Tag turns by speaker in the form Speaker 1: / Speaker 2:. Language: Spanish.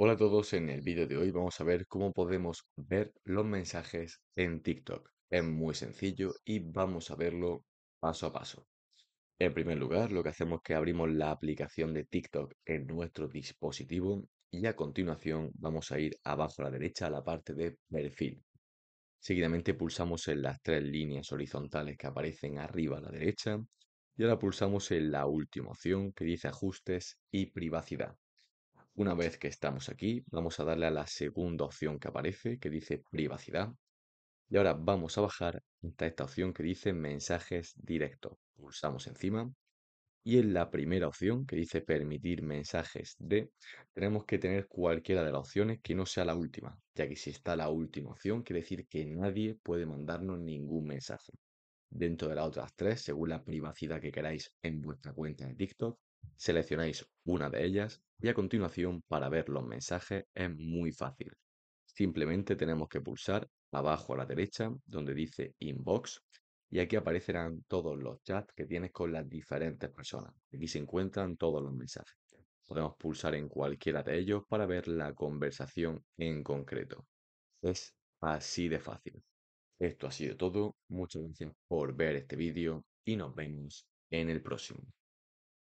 Speaker 1: Hola a todos, en el vídeo de hoy vamos a ver cómo podemos ver los mensajes en TikTok. Es muy sencillo y vamos a verlo paso a paso. En primer lugar, lo que hacemos es que abrimos la aplicación de TikTok en nuestro dispositivo y a continuación vamos a ir abajo a la derecha a la parte de perfil. Seguidamente pulsamos en las tres líneas horizontales que aparecen arriba a la derecha y ahora pulsamos en la última opción que dice ajustes y privacidad. Una vez que estamos aquí, vamos a darle a la segunda opción que aparece, que dice privacidad. Y ahora vamos a bajar hasta esta opción que dice mensajes directos. Pulsamos encima. Y en la primera opción que dice permitir mensajes de, tenemos que tener cualquiera de las opciones que no sea la última, ya que si está la última opción quiere decir que nadie puede mandarnos ningún mensaje dentro de las otras tres según la privacidad que queráis en vuestra cuenta de TikTok. Seleccionáis una de ellas y a continuación para ver los mensajes es muy fácil. Simplemente tenemos que pulsar abajo a la derecha donde dice inbox y aquí aparecerán todos los chats que tienes con las diferentes personas. Aquí se encuentran todos los mensajes. Podemos pulsar en cualquiera de ellos para ver la conversación en concreto. Es así de fácil. Esto ha sido todo. Muchas gracias por ver este vídeo y nos vemos en el próximo.